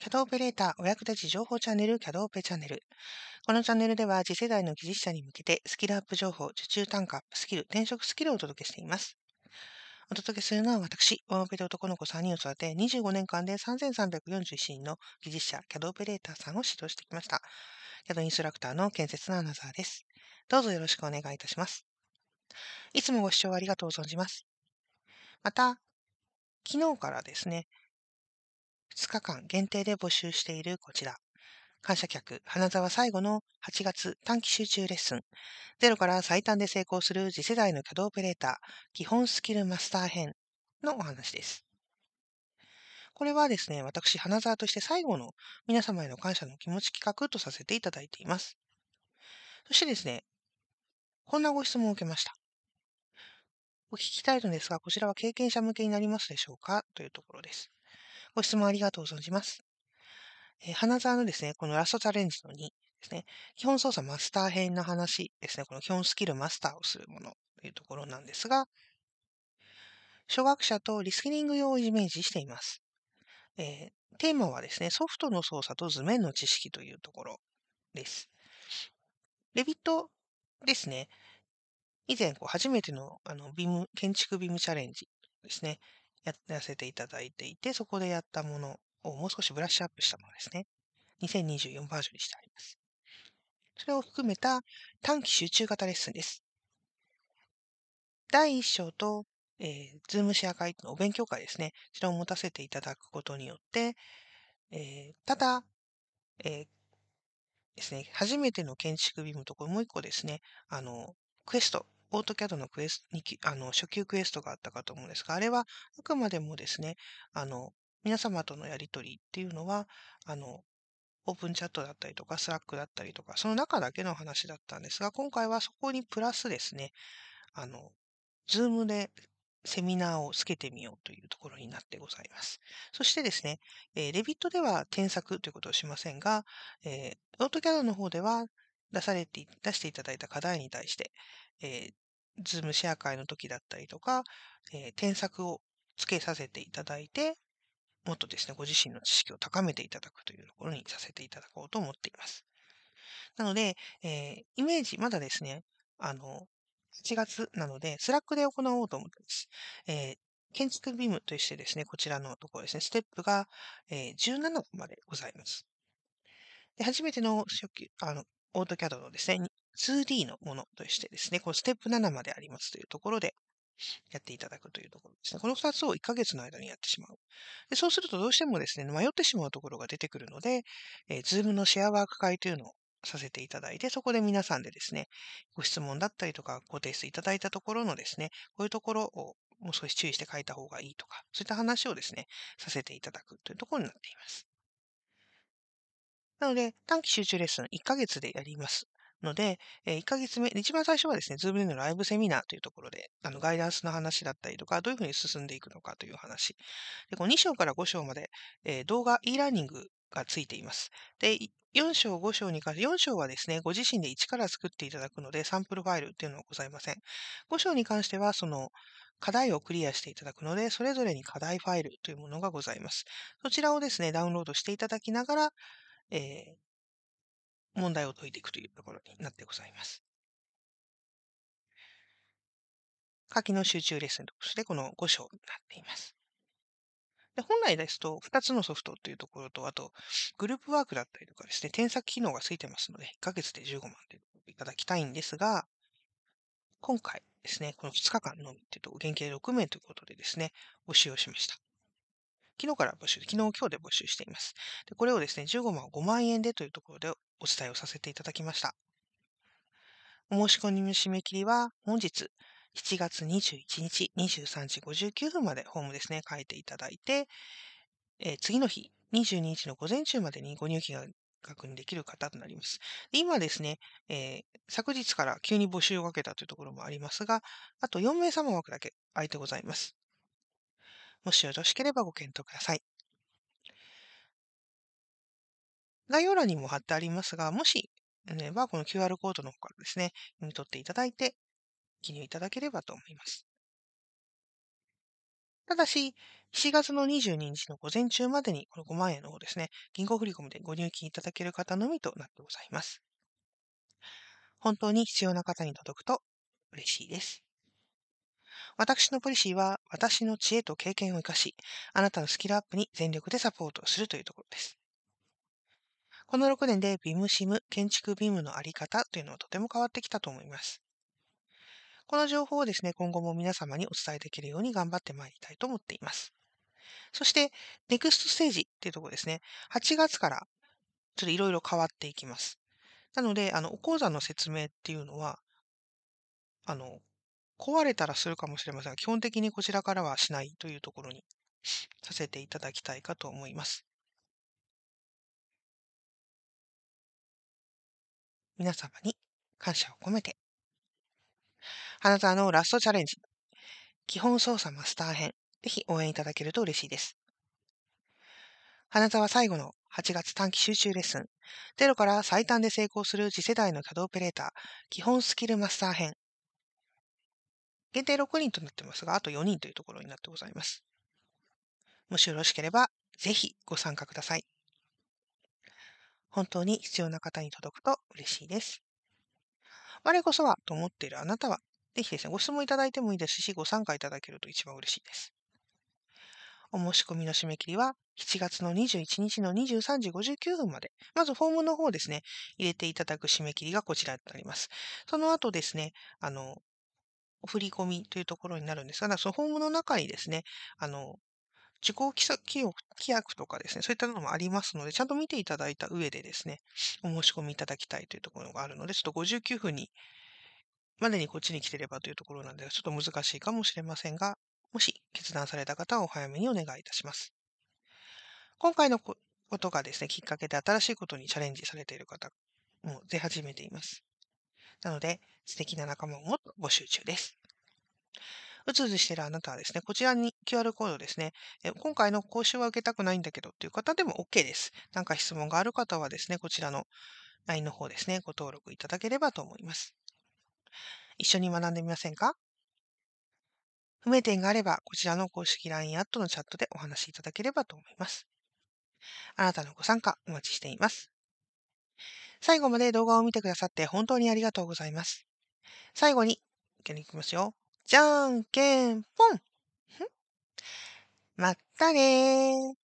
キャドオペレーターお役立ち情報チャンネルキャドオペチャンネル。このチャンネルでは次世代の技術者に向けてスキルアップ情報、受注単価アップスキル、転職スキルをお届けしています。お届けするのは私、ワンオペで男の子3人を育て、25年間で3341人の技術者、キャドオペレーターさんを指導してきました。キャドインストラクターの建設のアナザーです。どうぞよろしくお願いいたします。いつもご視聴ありがとう存じます。また、昨日からですね、2日間限定で募集しているこちら。感謝客、花沢最後の8月短期集中レッスン。ゼロから最短で成功する次世代の挙動オペレーター、基本スキルマスター編のお話です。これはですね、私、花沢として最後の皆様への感謝の気持ち企画とさせていただいています。そしてですね、こんなご質問を受けました。お聞きたいのですが、こちらは経験者向けになりますでしょうかというところです。ご質問ありがとう存じます。えー、花沢のですね、このラストチャレンジの2ですね、基本操作マスター編の話ですね、この基本スキルマスターをするものというところなんですが、初学者とリスキリング用をイメージしています。えー、テーマはですね、ソフトの操作と図面の知識というところです。レビットですね、以前こう初めてのあのビム建築ビームチャレンジですね、やらせていただいていて、そこでやったものをもう少しブラッシュアップしたものですね。2024バージョンにしてあります。それを含めた短期集中型レッスンです。第1章と、えー、ズームシェア会のお勉強会ですね。それを持たせていただくことによって、えー、ただ、えー、ですね、初めての建築ビームと、これもう一個ですね、あの、クエストオートキャドのクエストにあの初級クエストがあったかと思うんですが、あれはあくまでもですね、あの、皆様とのやりとりっていうのは、あの、オープンチャットだったりとか、スラックだったりとか、その中だけの話だったんですが、今回はそこにプラスですね、あの、ズームでセミナーをつけてみようというところになってございます。そしてですね、えー、レビットでは添削ということをしませんが、えー、トキャドの方では出されて、出していただいた課題に対して、えー、ズームシェア会の時だったりとか、えー、添削をつけさせていただいて、もっとですね、ご自身の知識を高めていただくというところにさせていただこうと思っています。なので、えー、イメージ、まだですね、あの、8月なので、スラックで行おうと思ってます。えー、建築ビームとしてですね、こちらのところですね、ステップが、えー、17までございます。で、初めての初級、あの、オートキャドのですね、2D のものとしてですね、こうステップ7までありますというところで、やっていただくというところですね。この2つを1ヶ月の間にやってしまう。でそうするとどうしてもですね、迷ってしまうところが出てくるので、えー、Zoom のシェアワーク会というのをさせていただいて、そこで皆さんでですね、ご質問だったりとか、ご提出いただいたところのですね、こういうところをもう少し注意して書いた方がいいとか、そういった話をですね、させていただくというところになっています。なので、短期集中レッスン1ヶ月でやります。ので、えー、1ヶ月目、一番最初はですね、ズームでのライブセミナーというところで、あの、ガイダンスの話だったりとか、どういうふうに進んでいくのかという話。で、この2章から5章まで、えー、動画 e ラーニングがついています。で、4章、5章に関して、4章はですね、ご自身で1から作っていただくので、サンプルファイルっていうのはございません。5章に関しては、その、課題をクリアしていただくので、それぞれに課題ファイルというものがございます。そちらをですね、ダウンロードしていただきながら、えー、問題を解いていくというところになってございます。書きの集中レッスンとしてこの5章になっています。で本来ですと、2つのソフトというところと、あと、グループワークだったりとかですね、添削機能がついてますので、1ヶ月で15万といういただきたいんですが、今回ですね、この2日間のみというと、限定6名ということでですね、募集をしました。昨日から募集、昨日今日で募集しています。でこれをですね、15万を5万円でというところでお伝えをさせていただきました。お申し込みの締め切りは本日7月21日23時59分までホームですね、書いていただいて、えー、次の日22日の午前中までにご入金が確認できる方となります。今ですね、えー、昨日から急に募集をかけたというところもありますが、あと4名様枠だけ空いてございます。もしよろしければご検討ください。概要欄にも貼ってありますが、もし、ね、はこの QR コードの方からですね、読み取っていただいて、記入いただければと思います。ただし、7月の22日の午前中までに、この5万円の方ですね、銀行振込でご入金いただける方のみとなってございます。本当に必要な方に届くと嬉しいです。私のポリシーは、私の知恵と経験を生かし、あなたのスキルアップに全力でサポートするというところです。この6年でビムシム、建築ビムのあり方というのはとても変わってきたと思います。この情報をですね、今後も皆様にお伝えできるように頑張ってまいりたいと思っています。そして、ネクストステージっていうところですね、8月からちょっといろいろ変わっていきます。なので、あの、お講座の説明っていうのは、あの、壊れたらするかもしれませんが、基本的にこちらからはしないというところにさせていただきたいかと思います。皆様に感謝を込めて。あなたのラストチャレンジ。基本操作マスター編。ぜひ応援いただけると嬉しいです。花沢最後の8月短期集中レッスン。ゼロから最短で成功する次世代の CAD オペレーター。基本スキルマスター編。限定6人となってますが、あと4人というところになってございます。もしよろしければ、ぜひご参加ください。本当に必要な方に届くと嬉しいです。我こそはと思っているあなたは、ぜひですね、ご質問いただいてもいいですし、ご参加いただけると一番嬉しいです。お申し込みの締め切りは7月の21日の23時59分まで。まずフォームの方ですね、入れていただく締め切りがこちらになります。その後ですね、あの、振り込みというところになるんですが、そのフォームの中にですね、あの、自己規約とかですね、そういったのもありますので、ちゃんと見ていただいた上でですね、お申し込みいただきたいというところがあるので、ちょっと59分に、までにこっちに来てればというところなんで、ちょっと難しいかもしれませんが、もし決断された方はお早めにお願いいたします。今回のことがですね、きっかけで新しいことにチャレンジされている方も出始めています。なので、素敵な仲間をもっと募集中です。うつうつしているあなたはですね、こちらに QR コードですね、今回の講習は受けたくないんだけどっていう方でも OK です。なんか質問がある方はですね、こちらの LINE の方ですね、ご登録いただければと思います。一緒に学んでみませんか不明点があれば、こちらの公式 LINE アットのチャットでお話しいただければと思います。あなたのご参加お待ちしています。最後まで動画を見てくださって本当にありがとうございます。最後に、受けに行きますよ。じゃんけんぽん。まったね